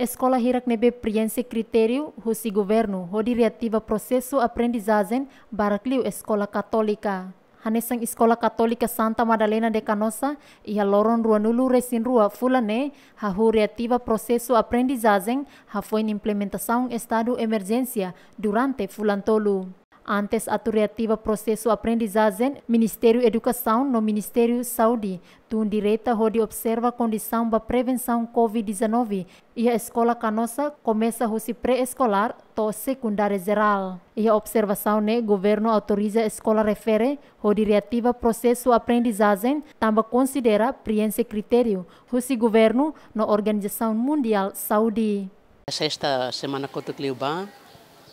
escola hirak nebe priense critério husi governo hodi reativa processo aprendizagem barakliu escola católica. Hanesang Escola Católica Santa Madalena de Canosa a loron rua nulu resin rua fulane hahu reativa processo aprendizagem ha foi implementação estado emergência durante fulantolu. Antes atuativa processo aprendizagem, Ministério Educação no Ministério Saúde, tun direita onde observa condição da prevenção COVID-19 e a escola canosa começa a pré-escolar to secundária geral. E a observação ne né, governo autoriza a escola refere onde reativa processo aprendizagem também considera preenche critério russi governo na Organização Mundial Saúde. Sexta é semana contra o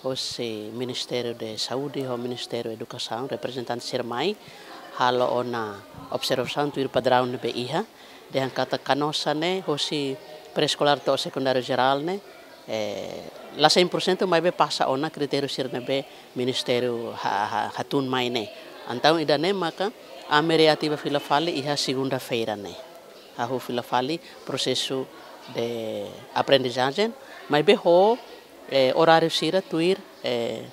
hoje Ministério de Saúde ou Ministério da Educação, representante Sermai, halo ona observação do padrão de BIHA, de hankata canossa né, hoje pré-escolar ou secundário geral né, eh, la 100% mais be passa ona critério sir nebe Ministério hatun mai né. Então ida né maka a mereativa fila fale iha segunda-feira né. Ahu fila fale processo de aprendizagem, mas be ho eh, horário xira tuir eh,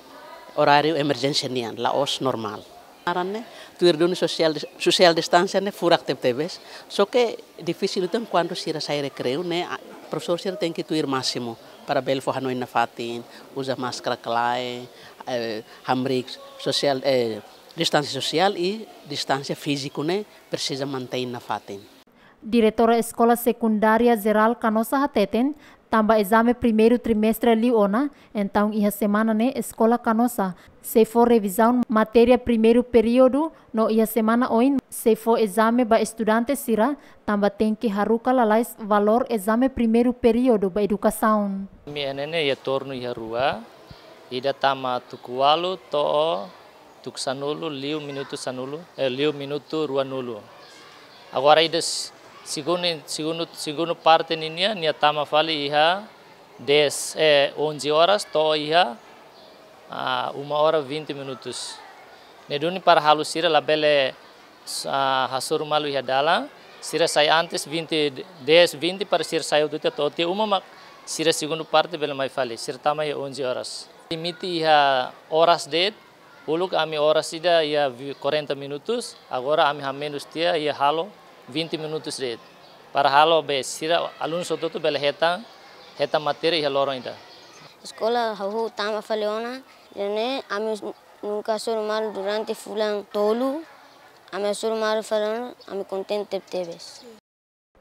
horário emergência nian, la os normal. Aranne, tuir dun social, social distància ne furak tep tebes, So que difícil então quan sira sai recreu ne, professor sira tem que tuir máximo para bel fo hanoi na fatin, usa máscara clae, eh, hamrik social, eh, distància social i distància física, ne, precisa manter na fatin. diretora escola secundária geral canosa hateten tamba exame primeiro trimestre Liona, então ia semana ne escola canosa se for revisão matéria primeiro período no ia semana oin se for exame ba estudante sira tamba tem que haruka lalais valor exame primeiro período ba educação mi nene ia torno ia rua ida tama tukualu to tuksanulu liu minuto sanulu eh, liu minuto ruanulu agora ides sigunu sigunu sigunu parte ninia nia tama fali iha des eh 11 horas to iha a uh, uma hora 20 minutos neduni para halusira labele uh, hasur malu iha dala sira sai antes 20 des 20 para sira sai dutia to te uma mak sira segundo parte bela mai fali sira tama ia 11 horas limite iha horas det uluk ami horas ida ia 40 minutos agora ami hamenus menos tia halo 20 minutos de para halo be sira aluno soto tu bel heta heta matéria e loro ainda escola hau tama faleona ne ami nunca sou mal durante fulan tolu ami sou mal faleona ami contente tebes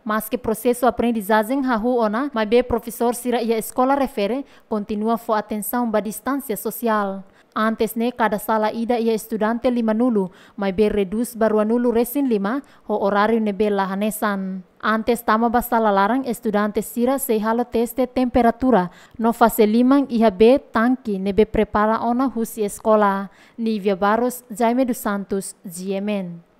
mas que processo aprendizagem rahu ona mas be professor sira ia escola refere continua fo atenção ba distância social Antes ne kada sala ida ia estudante lima nulu, mai be baru nulu resin lima, ho horario ne be lahanesan. Antes tama basala larang estudante sira se tes teste temperatura, no fase limang iha be tanki ne be prepara ona husi eskola. Nivia Baros, Jaime dos Santos, Jemen.